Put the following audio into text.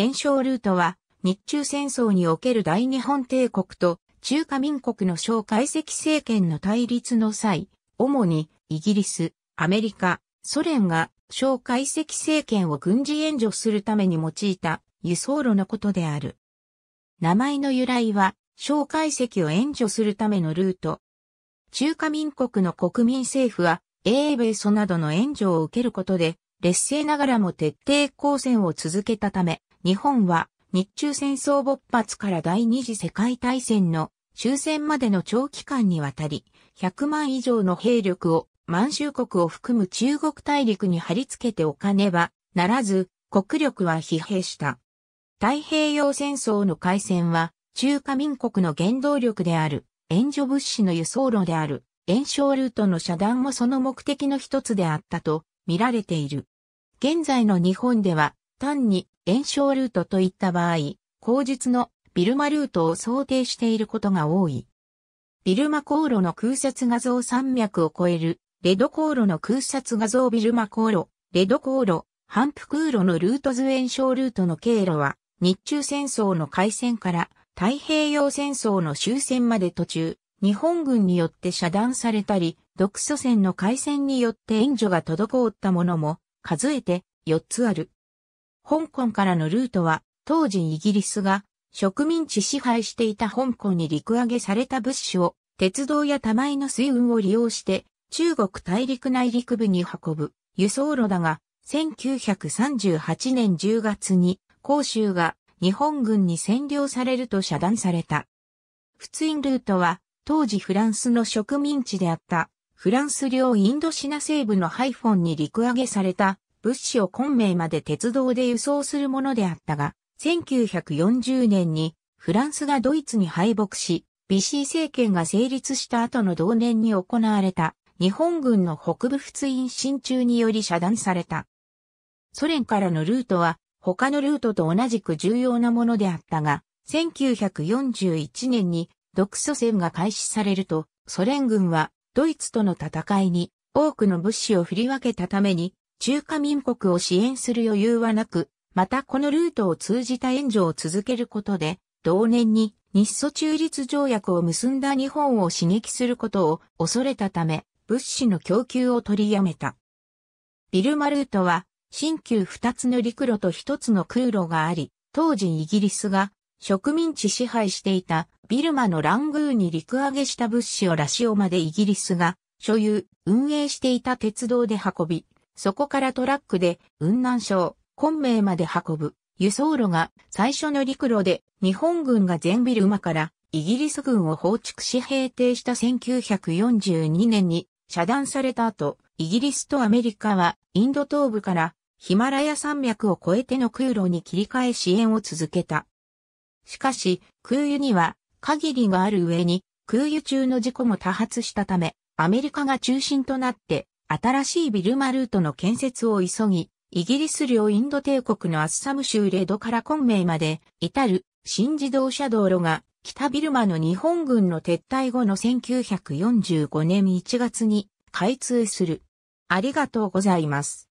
炎症ルートは、日中戦争における大日本帝国と中華民国の蒋介石政権の対立の際、主にイギリス、アメリカ、ソ連が蒋介石政権を軍事援助するために用いた輸送路のことである。名前の由来は、蒋介石を援助するためのルート。中華民国の国民政府は、英米ソなどの援助を受けることで、劣勢ながらも徹底抗戦を続けたため、日本は日中戦争勃発から第二次世界大戦の終戦までの長期間にわたり、100万以上の兵力を満州国を含む中国大陸に貼り付けておかねばならず、国力は疲弊した。太平洋戦争の開戦は、中華民国の原動力である、援助物資の輸送路である、炎症ルートの遮断もその目的の一つであったと見られている。現在の日本では単に炎症ルートといった場合、後述のビルマルートを想定していることが多い。ビルマ航路の空撮画像山脈を超える、レド航路の空撮画像ビルマ航路、レド航路、反復空路のルート図炎症ルートの経路は、日中戦争の開戦から太平洋戦争の終戦まで途中、日本軍によって遮断されたり、独祖戦の開戦によって援助が滞ったものも、数えて4つある。香港からのルートは、当時イギリスが植民地支配していた香港に陸揚げされた物資を鉄道や玉井の水運を利用して中国大陸内陸部に運ぶ輸送路だが1938年10月に広州が日本軍に占領されると遮断された。普通印ルートは当時フランスの植民地であったフランス領インドシナ西部のハイフォンに陸揚げされた物資を昆明まで鉄道で輸送するものであったが、1940年にフランスがドイツに敗北し、ビシー政権が成立した後の同年に行われた日本軍の北部仏印進駐により遮断された。ソ連からのルートは他のルートと同じく重要なものであったが、1941年に独ソ戦が開始されると、ソ連軍はドイツとの戦いに多くの物資を振り分けたために、中華民国を支援する余裕はなく、またこのルートを通じた援助を続けることで、同年に日ソ中立条約を結んだ日本を刺激することを恐れたため、物資の供給を取りやめた。ビルマルートは、新旧二つの陸路と一つの空路があり、当時イギリスが植民地支配していたビルマのラングーに陸揚げした物資をラシオまでイギリスが所有、運営していた鉄道で運び、そこからトラックで雲南省、昆明まで運ぶ輸送路が最初の陸路で日本軍が全ビル馬からイギリス軍を放逐し平定した1942年に遮断された後、イギリスとアメリカはインド東部からヒマラヤ山脈を越えての空路に切り替え支援を続けた。しかし、空輸には限りがある上に空輸中の事故も多発したため、アメリカが中心となって新しいビルマルートの建設を急ぎ、イギリス領インド帝国のアッサム州レドから昆明まで至る新自動車道路が北ビルマの日本軍の撤退後の1945年1月に開通する。ありがとうございます。